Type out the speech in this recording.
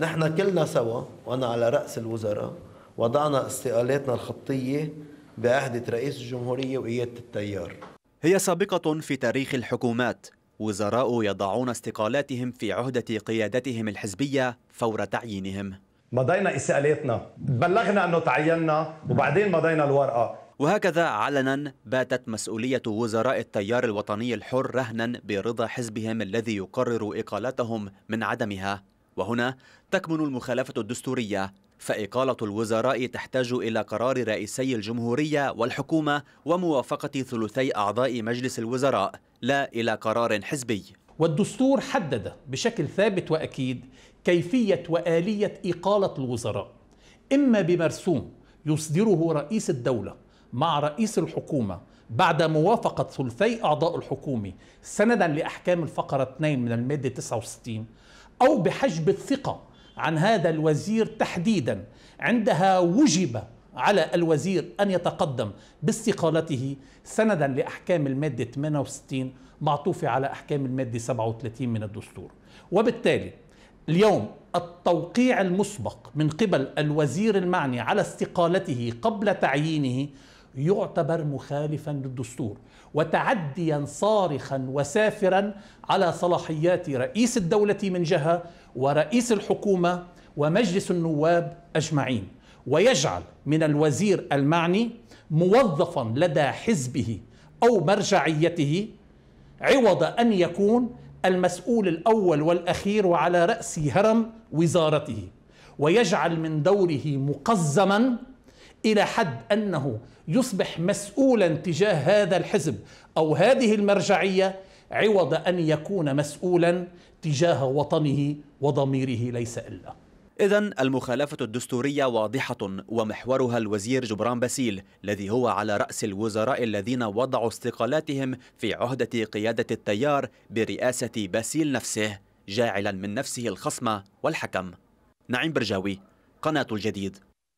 نحن كلنا سوا وانا على راس الوزراء وضعنا استقالاتنا الخطيه بعهدة رئيس الجمهوريه وقياده التيار. هي سابقه في تاريخ الحكومات، وزراء يضعون استقالاتهم في عهده قيادتهم الحزبيه فور تعيينهم. مضينا استقالاتنا، بلغنا انه تعيننا وبعدين مضينا الورقه. وهكذا علنا باتت مسؤولية وزراء التيار الوطني الحر رهنا برضا حزبهم الذي يقرر إقالتهم من عدمها وهنا تكمن المخالفة الدستورية فإقالة الوزراء تحتاج إلى قرار رئيسي الجمهورية والحكومة وموافقة ثلثي أعضاء مجلس الوزراء لا إلى قرار حزبي والدستور حدد بشكل ثابت وأكيد كيفية وآلية إقالة الوزراء إما بمرسوم يصدره رئيس الدولة مع رئيس الحكومة بعد موافقة ثلثي أعضاء الحكومة سندا لأحكام الفقرة 2 من المادة 69 أو بحجب الثقة عن هذا الوزير تحديدا عندها وجب على الوزير أن يتقدم باستقالته سندا لأحكام المادة 68 معطوفة على أحكام المادة 37 من الدستور وبالتالي اليوم التوقيع المسبق من قبل الوزير المعني على استقالته قبل تعيينه يعتبر مخالفا للدستور وتعديا صارخا وسافرا على صلاحيات رئيس الدولة من جهة ورئيس الحكومة ومجلس النواب أجمعين ويجعل من الوزير المعني موظفا لدى حزبه أو مرجعيته عوض أن يكون المسؤول الأول والأخير وعلى رأس هرم وزارته ويجعل من دوره مقزما إلى حد أنه يصبح مسؤولا تجاه هذا الحزب أو هذه المرجعية عوض أن يكون مسؤولا تجاه وطنه وضميره ليس إلا إذا المخالفة الدستورية واضحة ومحورها الوزير جبران باسيل الذي هو على رأس الوزراء الذين وضعوا استقالاتهم في عهدة قيادة التيار برئاسة باسيل نفسه جاعلا من نفسه الخصم والحكم نعيم برجاوي قناة الجديد